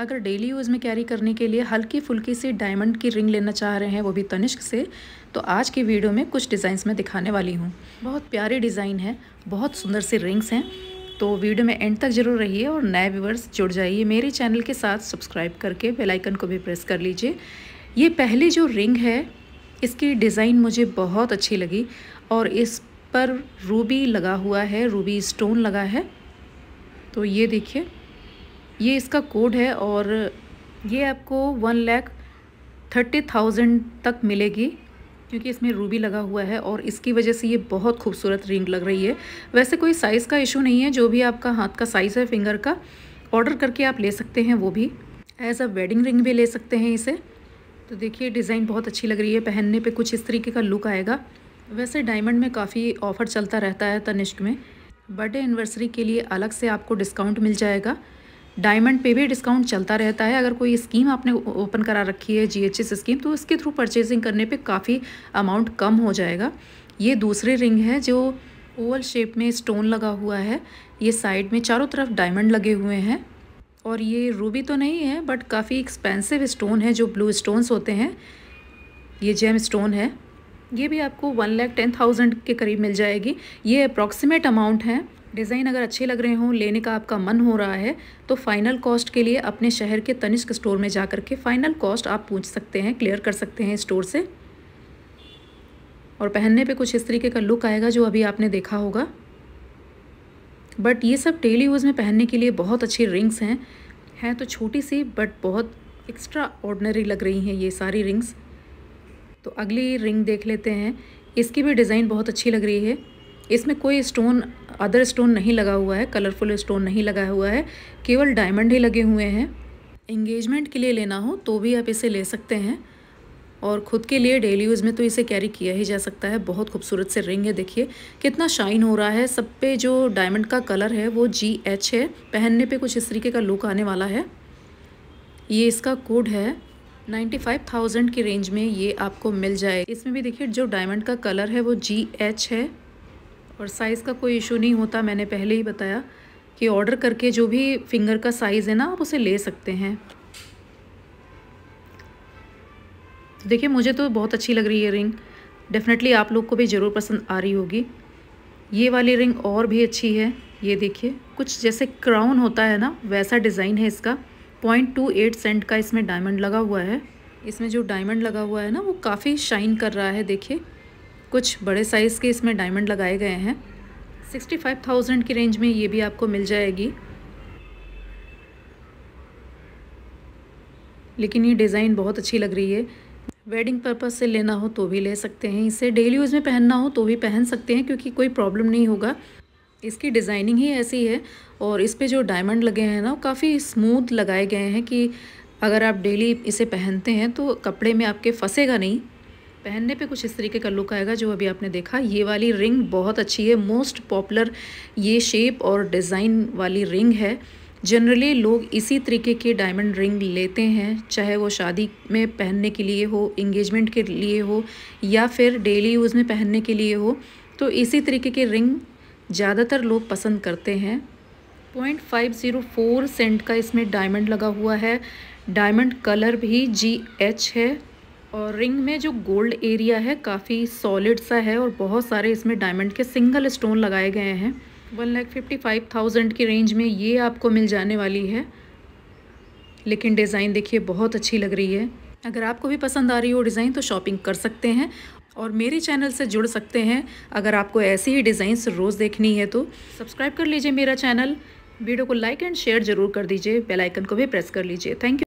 अगर daily use में carry करने के लिए हल्की फुल्की सी डायमंड की रिंग लेना चाह रहे हैं वो भी तनिष्क से तो आज की वीडियो में कुछ डिज़ाइंस में दिखाने वाली हूँ बहुत प्यारे डिज़ाइन है बहुत सुंदर सी रिंग्स हैं तो वीडियो में एंड तक जरूर रहिए और नए व्यूवर्स जुड़ जाइए मेरे चैनल के साथ सब्सक्राइब करके बेलाइकन को भी प्रेस कर लीजिए ये पहली जो रिंग है इसकी डिज़ाइन मुझे बहुत अच्छी लगी और इस पर रूबी लगा हुआ है रूबी स्टोन लगा है तो ये देखिए ये इसका कोड है और ये आपको वन लैख थर्टी थाउजेंड तक मिलेगी क्योंकि इसमें रूबी लगा हुआ है और इसकी वजह से ये बहुत खूबसूरत रिंग लग रही है वैसे कोई साइज़ का इशू नहीं है जो भी आपका हाथ का साइज़ है फिंगर का ऑर्डर करके आप ले सकते हैं वो भी एज अ वेडिंग रिंग भी ले सकते हैं इसे तो देखिए डिज़ाइन बहुत अच्छी लग रही है पहनने पे कुछ इस तरीके का लुक आएगा वैसे डायमंड में काफ़ी ऑफ़र चलता रहता है तनिष्क में बर्थडे एनिवर्सरी के लिए अलग से आपको डिस्काउंट मिल जाएगा डायमंड पे भी डिस्काउंट चलता रहता है अगर कोई स्कीम आपने ओपन करा रखी है जी स्कीम तो इसके थ्रू परचेजिंग करने पर काफ़ी अमाउंट कम हो जाएगा ये दूसरी रिंग है जो ओवल शेप में स्टोन लगा हुआ है ये साइड में चारों तरफ डायमंड लगे हुए हैं और ये रूबी तो नहीं है बट काफ़ी एक्सपेंसिव स्टोन है जो ब्लू स्टोन्स होते हैं ये जेम स्टोन है ये भी आपको वन लैख टेन थाउजेंड के करीब मिल जाएगी ये अप्रॉक्सीमेट अमाउंट है डिज़ाइन अगर अच्छे लग रहे हों लेने का आपका मन हो रहा है तो फाइनल कॉस्ट के लिए अपने शहर के तनिष्क स्टोर में जा के फाइनल कॉस्ट आप पूछ सकते हैं क्लियर कर सकते हैं स्टोर से और पहनने पे कुछ इस तरीके का लुक आएगा जो अभी आपने देखा होगा बट ये सब डेली यूज़ में पहनने के लिए बहुत अच्छी रिंग्स हैं हैं तो छोटी सी बट बहुत एक्स्ट्रा ऑर्डनरी लग रही हैं ये सारी रिंग्स तो अगली रिंग देख लेते हैं इसकी भी डिज़ाइन बहुत अच्छी लग रही है इसमें कोई स्टोन अदर स्टोन नहीं लगा हुआ है कलरफुल स्टोन नहीं लगा हुआ है केवल डायमंड ही लगे हुए हैं इंगेजमेंट के लिए लेना हो तो भी आप इसे ले सकते हैं और ख़ुद के लिए डेली यूज़ में तो इसे कैरी किया ही जा सकता है बहुत खूबसूरत से रिंग है देखिए कितना शाइन हो रहा है सब पे जो डायमंड का कलर है वो जी एच है पहनने पे कुछ इस तरीके का लुक आने वाला है ये इसका कोड है 95,000 की रेंज में ये आपको मिल जाए इसमें भी देखिए जो डायमंड का कलर है वो जी एच है और साइज़ का कोई इशू नहीं होता मैंने पहले ही बताया कि ऑर्डर करके जो भी फिंगर का साइज़ है ना आप उसे ले सकते हैं तो देखिए मुझे तो बहुत अच्छी लग रही है रिंग डेफ़िनेटली आप लोग को भी ज़रूर पसंद आ रही होगी ये वाली रिंग और भी अच्छी है ये देखिए कुछ जैसे क्राउन होता है ना वैसा डिज़ाइन है इसका पॉइंट टू एट सेंट का इसमें डायमंड लगा हुआ है इसमें जो डायमंड लगा हुआ है ना वो काफ़ी शाइन कर रहा है देखिए कुछ बड़े साइज़ के इसमें डायमंड लगाए गए हैं सिक्सटी फाइव थाउजेंड की रेंज में ये भी आपको मिल जाएगी लेकिन ये डिज़ाइन बहुत अच्छी लग रही है वेडिंग पर्पज़ से लेना हो तो भी ले सकते हैं इसे डेली यूज़ में पहनना हो तो भी पहन सकते हैं क्योंकि कोई प्रॉब्लम नहीं होगा इसकी डिज़ाइनिंग ही ऐसी है और इस पर जो डायमंड लगे हैं ना काफ़ी स्मूथ लगाए गए हैं कि अगर आप डेली इसे पहनते हैं तो कपड़े में आपके फंसेगा नहीं पहनने पे कुछ इस तरीके का लुक आएगा जो अभी आपने देखा ये वाली रिंग बहुत अच्छी है मोस्ट पॉपुलर ये शेप और डिज़ाइन वाली रिंग है जनरली लोग इसी तरीके के डायमंड रिंग लेते हैं चाहे वो शादी में पहनने के लिए हो इंगेजमेंट के लिए हो या फिर डेली यूज़ में पहनने के लिए हो तो इसी तरीके के रिंग ज़्यादातर लोग पसंद करते हैं point five zero four cent का इसमें डायमंड लगा हुआ है डायमंड कलर भी जी एच है और रिंग में जो गोल्ड एरिया है काफ़ी सॉलिड सा है और बहुत सारे इसमें डायमंड के सिंगल स्टोन लगाए गए हैं one lakh fifty five thousand की रेंज में ये आपको मिल जाने वाली है लेकिन डिज़ाइन देखिए बहुत अच्छी लग रही है अगर आपको भी पसंद आ रही हो डिज़ाइन तो शॉपिंग कर सकते हैं और मेरे चैनल से जुड़ सकते हैं अगर आपको ऐसी ही डिज़ाइंस रोज़ देखनी है तो सब्सक्राइब कर लीजिए मेरा चैनल वीडियो को लाइक एंड शेयर जरूर कर दीजिए बेल आइकन को भी प्रेस कर लीजिए थैंक यू